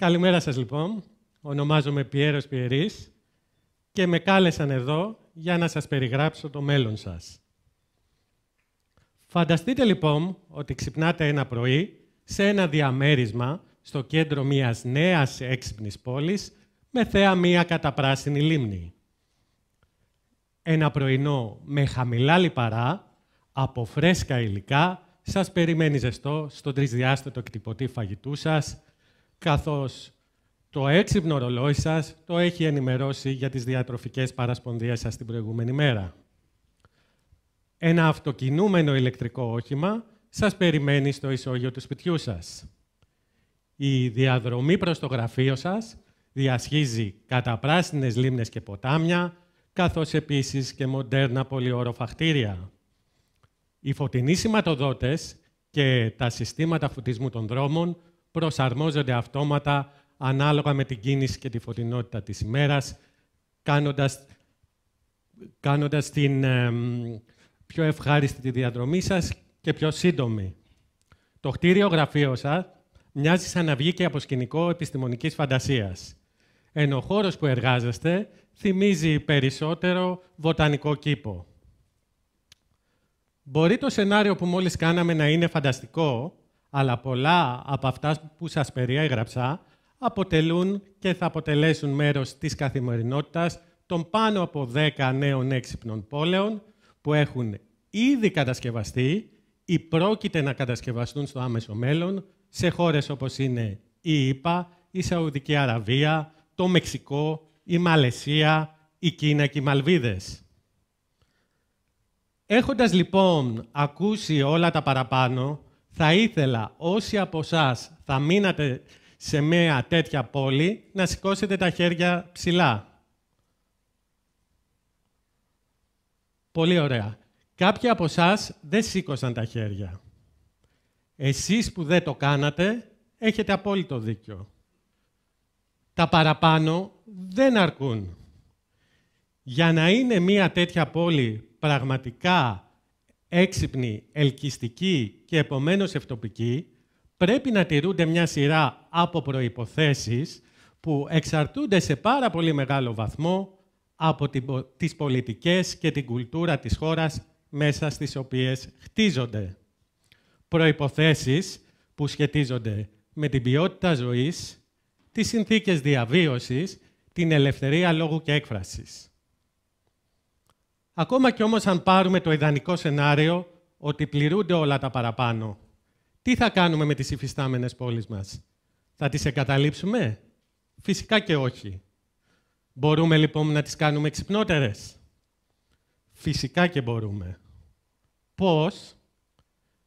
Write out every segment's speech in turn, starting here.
Καλημέρα σας λοιπόν. Ονομάζομαι Πιέρος Πιερής και με κάλεσαν εδώ για να σας περιγράψω το μέλλον σας. Φανταστείτε λοιπόν ότι ξυπνάτε ένα πρωί σε ένα διαμέρισμα στο κέντρο μιας νέας έξυπνης πόλης με θέα μία καταπράσινη λίμνη. Ένα πρωινό με χαμηλά λιπαρά, από φρέσκα υλικά, σας περιμένει ζεστό στον τρισδιάστατο εκτυπωτή φαγητού σας, καθώς το έξυπνο ρολόι σας το έχει ενημερώσει για τις διατροφικές παρασπονδίες σας την προηγούμενη μέρα. Ένα αυτοκινούμενο ηλεκτρικό όχημα σας περιμένει στο ισόγειο του σπιτιού σας. Η διαδρομή προς το γραφείο σας διασχίζει κατά πράσινες λίμνες και ποτάμια, καθώς επίσης και μοντέρνα πολυόροφα χτίρια. Οι φωτεινοί σηματοδότες και τα συστήματα φωτισμού των δρόμων προσαρμόζονται αυτόματα ανάλογα με την κίνηση και τη φωτεινότητα της ημέρας, κάνοντας, κάνοντας την πιο ευχάριστη τη διαδρομή σας και πιο σύντομη. Το χτίριο γραφείο σας μοιάζει σαν να και από σκηνικό επιστημονικής φαντασίας. Ενώ ο χώρος που εργάζεστε θυμίζει περισσότερο βοτανικό κήπο. Μπορεί το σενάριο που μόλις κάναμε να είναι φανταστικό, αλλά πολλά από αυτά που σας περιέγραψα αποτελούν και θα αποτελέσουν μέρος της καθημερινότητας των πάνω από 10 νέων έξυπνων πόλεων που έχουν ήδη κατασκευαστεί ή πρόκειται να κατασκευαστούν στο άμεσο μέλλον σε χώρες όπως είναι η ΙΠΑ, η Σαουδική Αραβία, το Μεξικό, η Μαλαισία, η Κίνα και οι Μαλβίδες. Έχοντας λοιπόν ακούσει όλα τα παραπάνω, θα ήθελα όσοι από εσάς θα μείνατε σε μια τέτοια πόλη να σηκώσετε τα χέρια ψηλά. Πολύ ωραία. Κάποιοι από εσάς δεν σήκωσαν τα χέρια. Εσείς που δεν το κάνατε, έχετε απόλυτο δίκιο. Τα παραπάνω δεν αρκούν. Για να είναι μία τέτοια πόλη πραγματικά έξυπνη, ελκυστικοί και επομένως ευτοπικοί πρέπει να τηρούνται μια σειρά από προϋποθέσεις που εξαρτούνται σε πάρα πολύ μεγάλο βαθμό από τις πολιτικές και την κουλτούρα της χώρας μέσα στις οποίες χτίζονται. Προϋποθέσεις που σχετίζονται με την ποιότητα ζωής, τις συνθήκες διαβίωσης, την ελευθερία λόγου και έκφρασης. Ακόμα κι όμως αν πάρουμε το ιδανικό σενάριο ότι πληρούνται όλα τα παραπάνω, τι θα κάνουμε με τις υφιστάμενες πόλεις μας. Θα τις εγκαταλείψουμε. Φυσικά και όχι. Μπορούμε λοιπόν να τις κάνουμε ξυπνότερες. Φυσικά και μπορούμε. Πώς?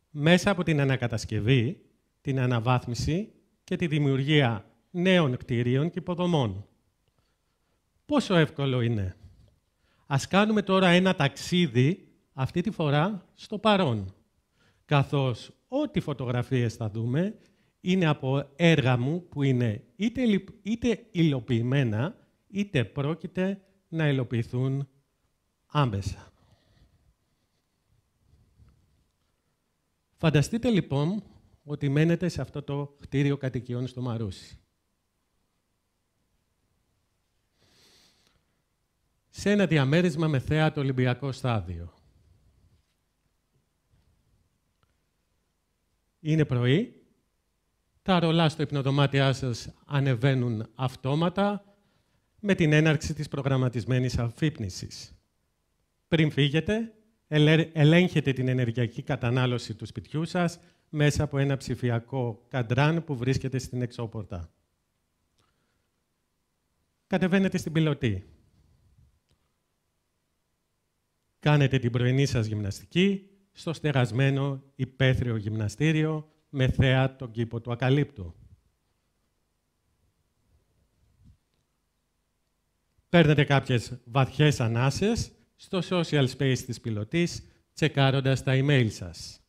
Μέσα από την ανακατασκευή, την αναβάθμιση και τη δημιουργία νέων κτηρίων και υποδομών. Πόσο εύκολο είναι. Ας κάνουμε τώρα ένα ταξίδι, αυτή τη φορά στο παρόν. Καθώς ό,τι φωτογραφίες θα δούμε είναι από έργα μου που είναι είτε, είτε υλοποιημένα, είτε πρόκειται να υλοποιηθούν άμεσα. Φανταστείτε λοιπόν ότι μένετε σε αυτό το κτίριο κατοικιών στο Μαρούσι. σε ένα διαμέρισμα με θέα το Ολυμπιακό Στάδιο. Είναι πρωί, τα ρολά στο υπνοδωμάτιά σας ανεβαίνουν αυτόματα με την έναρξη της προγραμματισμένης αφύπνισης. Πριν φύγετε, ελέγχετε την ενεργειακή κατανάλωση του σπιτιού σας μέσα από ένα ψηφιακό καντράν που βρίσκεται στην εξώπορτα. Κατεβαίνετε στην πιλωτή. Κάνετε την πρωινή σας γυμναστική στο στεγασμένο υπαίθριο γυμναστήριο με θέα τον κήπο του ακαλύπτου. Παίρνετε κάποιες βαθιές ανάσες στο social space της πιλωτής, τσεκάροντας τα email σας.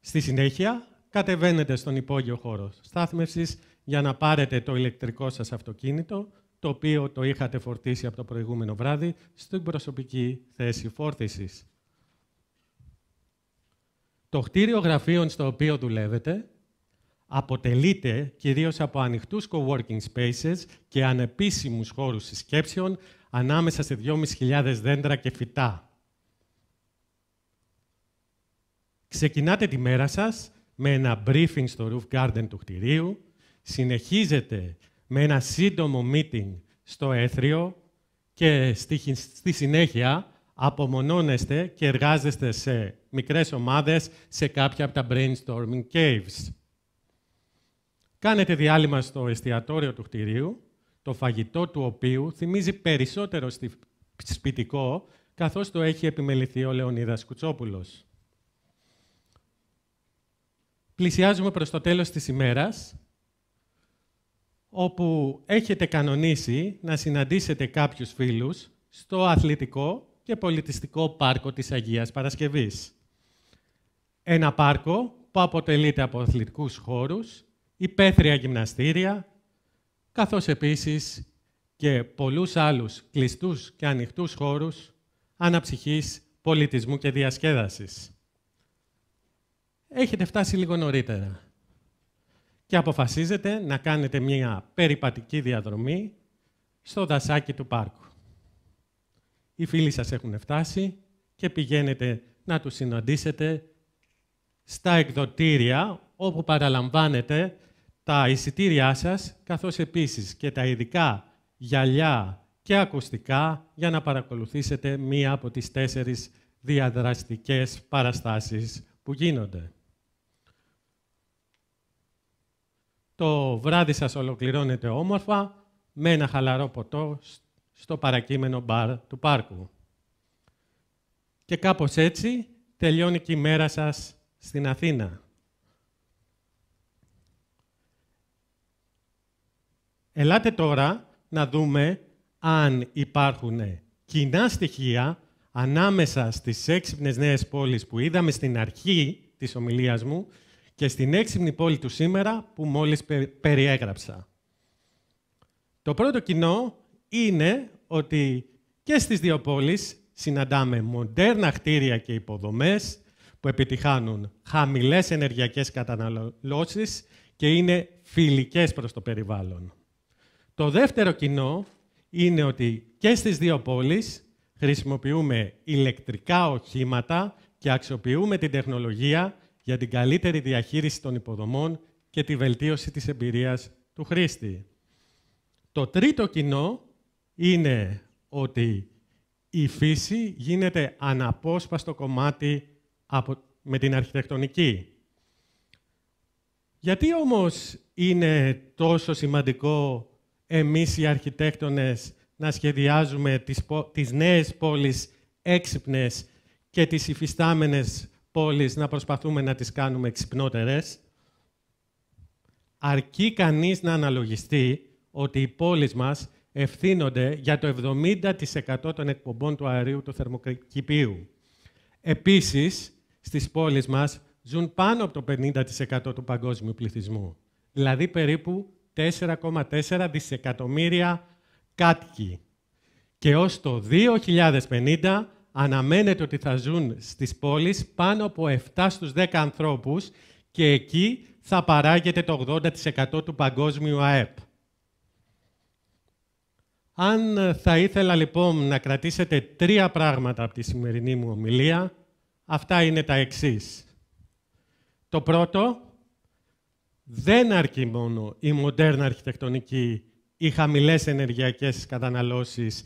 Στη συνέχεια, κατεβαίνετε στον υπόγειο χώρο στάθμευσης για να πάρετε το ηλεκτρικό σας αυτοκίνητο το οποίο το είχατε φορτίσει από το προηγούμενο βράδυ στην προσωπική θέση φόρτισης. Το χτίριο γραφείων στο οποίο δουλεύετε αποτελείται κυρίως από ανοιχτούς co-working spaces και ανεπίσημους χώρους συσκέψεων ανάμεσα σε 2.500 δέντρα και φυτά. Ξεκινάτε τη μέρα σας με ένα briefing στο roof garden του κτιρίου, συνεχίζετε με ένα σύντομο meeting στο αίθριο και στη συνέχεια απομονώνεστε και εργάζεστε σε μικρές ομάδες σε κάποια από τα brainstorming caves. Κάνετε διάλειμμα στο εστιατόριο του κτηρίου, το φαγητό του οποίου θυμίζει περισσότερο σπιτικό, καθώς το έχει επιμεληθεί ο Λεωνίδας Κουτσόπουλος. Πλησιάζουμε προς το τέλος της ημέρας όπου έχετε κανονίσει να συναντήσετε κάποιους φίλους στο αθλητικό και πολιτιστικό πάρκο της Αγίας Παρασκευής. Ένα πάρκο που αποτελείται από αθλητικούς χώρους, υπαίθρια γυμναστήρια, καθώς επίσης και πολλούς άλλους κλειστούς και ανοιχτούς χώρους αναψυχής, πολιτισμού και διασκέδασης. Έχετε φτάσει λίγο νωρίτερα και αποφασίζετε να κάνετε μια περιπατική διαδρομή στο δασάκι του πάρκου. Οι φίλοι σας έχουν φτάσει και πηγαίνετε να τους συναντήσετε στα εκδοτήρια όπου παραλαμβάνετε τα εισιτήριά σας, καθώς επίσης και τα ειδικά γυαλιά και ακουστικά για να παρακολουθήσετε μία από τις τέσσερις διαδραστικές παραστάσεις που γίνονται. Το βράδυ σας ολοκληρώνεται όμορφα με ένα χαλαρό ποτό στο παρακείμενο μπαρ του πάρκου. Και κάπως έτσι τελειώνει και η μέρα σας στην Αθήνα. Ελάτε τώρα να δούμε αν υπάρχουν κοινά στοιχεία ανάμεσα στις έξυπνες νέες πόλεις που είδαμε στην αρχή της ομιλίας μου και στην έξυπνη πόλη του σήμερα που μόλις περιέγραψα. Το πρώτο κοινό είναι ότι και στις δύο πόλεις συναντάμε μοντέρνα χτίρια και υποδομές που επιτυχάνουν χαμηλές ενεργειακές καταναλώσεις και είναι φιλικές προς το περιβάλλον. Το δεύτερο κοινό είναι ότι και στις δύο πόλεις χρησιμοποιούμε ηλεκτρικά οχήματα και αξιοποιούμε την τεχνολογία για την καλύτερη διαχείριση των υποδομών και τη βελτίωση της εμπειρίας του χρήστη. Το τρίτο κοινό είναι ότι η φύση γίνεται αναπόσπαστο κομμάτι από, με την αρχιτεκτονική. Γιατί όμως είναι τόσο σημαντικό εμείς οι αρχιτέκτονες να σχεδιάζουμε τις, τις νέες πόλεις έξυπνες και τις υφιστάμενες πόλεις να προσπαθούμε να τις κάνουμε ξυπνότερες, αρκεί κανείς να αναλογιστεί ότι οι πόλεις μας ευθύνονται για το 70% των εκπομπών του αερίου του θερμοκηπίου. Επίσης, στις πόλεις μας ζουν πάνω από το 50% του παγκόσμιου πληθυσμού, δηλαδή περίπου 4,4 δισεκατομμύρια κάτοικοι. Και ως το 2050 αναμένεται ότι θα ζουν στις πόλεις πάνω από 7 στους 10 ανθρώπους και εκεί θα παράγεται το 80% του παγκόσμιου ΑΕΠ. Αν ε, θα ήθελα λοιπόν να κρατήσετε τρία πράγματα από τη σημερινή μου ομιλία, αυτά είναι τα εξής. Το πρώτο, δεν αρκεί μόνο η μοντέρνα αρχιτεκτονική, οι χαμηλές ενεργειακές καταναλώσεις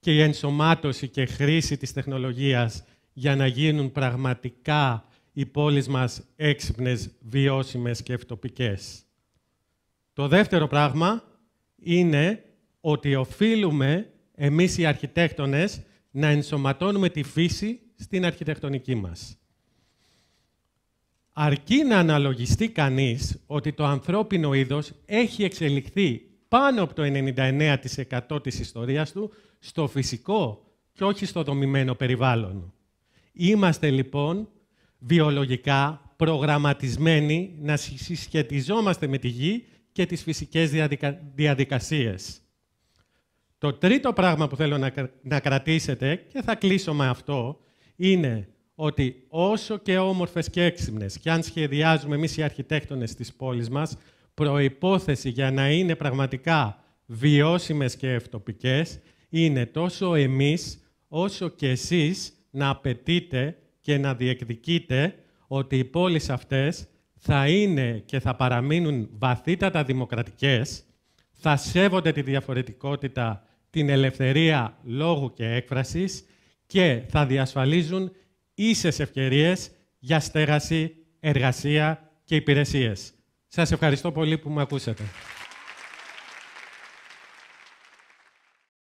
και η ενσωμάτωση και χρήση της τεχνολογίας για να γίνουν πραγματικά οι πόλεις μας έξυπνες, βιώσιμες και ευτοπικές. Το δεύτερο πράγμα είναι ότι οφείλουμε εμείς οι αρχιτέκτονες να ενσωματώνουμε τη φύση στην αρχιτεκτονική μας. Αρκεί να αναλογιστεί κανείς ότι το ανθρώπινο είδος έχει εξελιχθεί πάνω από το 99% της ιστορίας του στο φυσικό και όχι στο δομημένο περιβάλλον. Είμαστε λοιπόν βιολογικά προγραμματισμένοι να συσχετιζόμαστε με τη γη και τις φυσικές διαδικα... διαδικασίες. Το τρίτο πράγμα που θέλω να, να κρατήσετε, και θα κλείσω με αυτό, είναι ότι όσο και όμορφες και έξυπνες, και αν σχεδιάζουμε εμείς οι αρχιτέκτονες της πόλης μας, προϋπόθεση για να είναι πραγματικά βιώσιμες και ευτοπικές είναι τόσο εμείς όσο και εσείς να απαιτείτε και να διεκδικείτε ότι οι πόλεις αυτές θα είναι και θα παραμείνουν βαθύτατα δημοκρατικές, θα σέβονται τη διαφορετικότητα, την ελευθερία λόγου και έκφρασης και θα διασφαλίζουν ίσες ευκαιρίες για στέγαση, εργασία και υπηρεσίες. Σας ευχαριστώ πολύ που με ακούσατε.